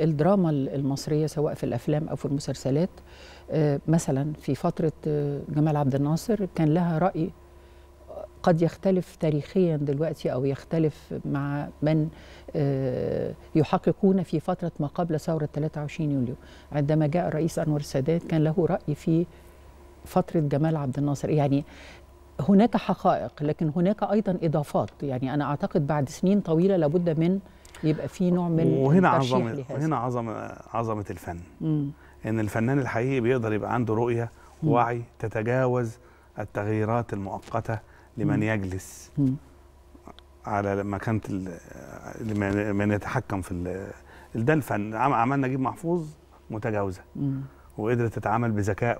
الدراما المصرية سواء في الأفلام أو في المسلسلات آه، مثلا في فترة آه، جمال عبد الناصر كان لها رأي آه، قد يختلف تاريخيا دلوقتي أو يختلف مع من يحققون في فترة ما قبل ثورة 23 يوليو عندما جاء الرئيس أنور السادات كان له رأي في فترة جمال عبد الناصر يعني هناك حقائق لكن هناك أيضا إضافات يعني أنا أعتقد بعد سنين طويلة لابد من يبقى في نوع من وهنا عظمه وهنا عظمه عظمه الفن مم. ان الفنان الحقيقي بيقدر يبقى عنده رؤيه وعي تتجاوز التغييرات المؤقته لمن مم. يجلس مم. على مكانه من لمن يتحكم في ده الفن عمل نجيب محفوظ متجاوزه وقدرت تتعامل بذكاء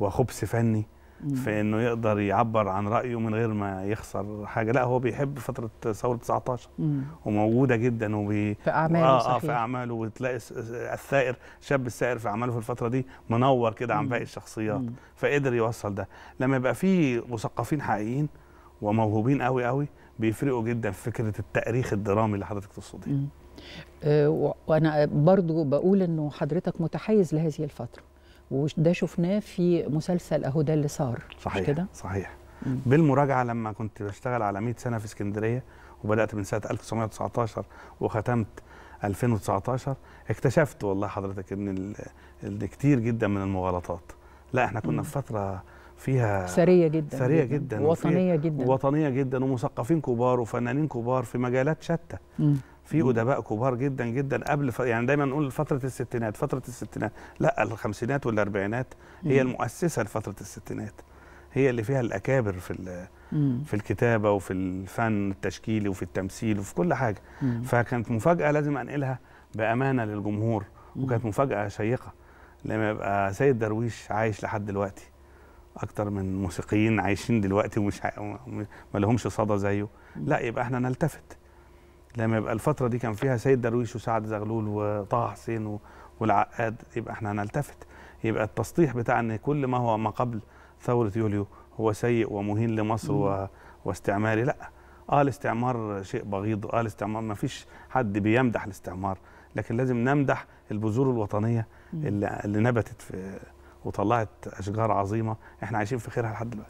وخبث فني في انه يقدر يعبر عن رايه من غير ما يخسر حاجه لا هو بيحب فتره ثوره 19 مم. وموجوده جدا وبي في اعماله آه, آه في اعماله وتلاقي الثائر شاب الثائر في اعماله في الفتره دي منور كده عن باقي الشخصيات مم. فقدر يوصل ده لما يبقى في مثقفين حقيقيين وموهوبين قوي قوي بيفرقوا جدا في فكره التاريخ الدرامي اللي حضرتك تقصديه آه، وانا برضو بقول انه حضرتك متحيز لهذه الفتره وده شفناه في مسلسل اهو ده اللي صار صحيح كده صحيح مم. بالمراجعه لما كنت بشتغل على 100 سنه في اسكندريه وبدات من سنه 1919 وختمت 2019 اكتشفت والله حضرتك ان ان كتير جدا من المغالطات لا احنا كنا في فتره فيها سريه جدا سريه جدا, جداً وطنيه جدا وطنيه جدا ومثقفين كبار وفنانين كبار في مجالات شتى مم. في ادباء كبار جدا جدا قبل ف... يعني دايما نقول فتره الستينات فتره الستينات لا الخمسينات والاربعينات هي المؤسسه لفتره الستينات هي اللي فيها الاكابر في ال... في الكتابه وفي الفن التشكيلي وفي التمثيل وفي كل حاجه فكانت مفاجاه لازم انقلها بامانه للجمهور وكانت مفاجاه شيقه لما يبقى سيد درويش عايش لحد دلوقتي اكتر من موسيقيين عايشين دلوقتي ومش ع... ما لهمش صدى زيه لا يبقى احنا نلتفت لما يبقى الفتره دي كان فيها سيد درويش وسعد زغلول وطه حسين والعقاد يبقى احنا هنلتفت يبقى التسطيح بتاع ان كل ما هو ما قبل ثوره يوليو هو سيء ومهين لمصر و... واستعماري لا اه الاستعمار شيء بغيض اه الاستعمار ما فيش حد بيمدح الاستعمار لكن لازم نمدح البذور الوطنيه اللي, اللي نبتت في وطلعت اشجار عظيمه احنا عايشين في خيرها لحد دلوقتي